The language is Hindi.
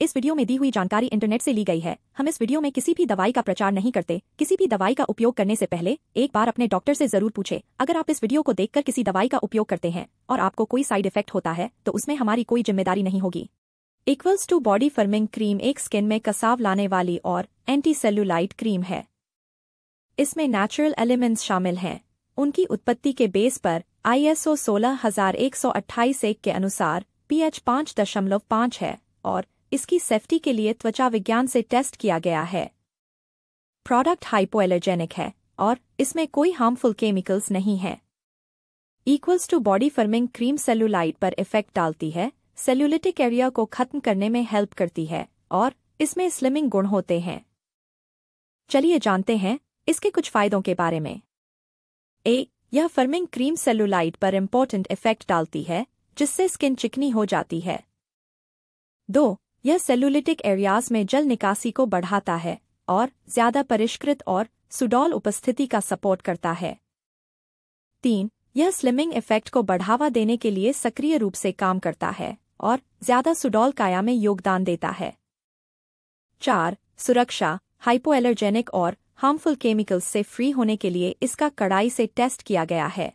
इस वीडियो में दी हुई जानकारी इंटरनेट से ली गई है हम इस वीडियो में किसी भी दवाई का प्रचार नहीं करते किसी भी दवाई का उपयोग करने से पहले एक बार अपने डॉक्टर से जरूर पूछे अगर आप इस वीडियो को देखकर किसी दवाई का उपयोग करते हैं और आपको कोई साइड इफेक्ट होता है तो उसमें हमारी कोई जिम्मेदारी नहीं होगी equals to body firming cream एक स्किन में कसाव लाने वाली और एंटी सेल्यूलाइट क्रीम है इसमें नेचुरल एलिमेंट्स शामिल हैं उनकी उत्पत्ति के बेस पर आईएसओ एक के अनुसार पीएच पांच है और इसकी सेफ्टी के लिए त्वचा विज्ञान से टेस्ट किया गया है प्रोडक्ट हाइपोएलर्जेनिक है और इसमें कोई हार्मफुल केमिकल्स नहीं है equals to body firming cream cellulite पर इफेक्ट डालती है सेल्यूलिटिक एरिया को खत्म करने में हेल्प करती है और इसमें स्लिमिंग गुण होते हैं चलिए जानते हैं इसके कुछ फायदों के बारे में ए यह फर्मिंग क्रीम सेलुलाइट पर इम्पोर्टेंट इफेक्ट डालती है जिससे स्किन चिकनी हो जाती है दो यह सेलुलिटिक एरियाज में जल निकासी को बढ़ाता है और ज्यादा परिष्कृत और सुडोल उपस्थिति का सपोर्ट करता है तीन यह स्लिमिंग इफेक्ट को बढ़ावा देने के लिए सक्रिय रूप से काम करता है और ज्यादा सुडोल काया में योगदान देता है चार सुरक्षा हाइपोएलर्जेनिक और हार्मफुल केमिकल्स से फ्री होने के लिए इसका कड़ाई से टेस्ट किया गया है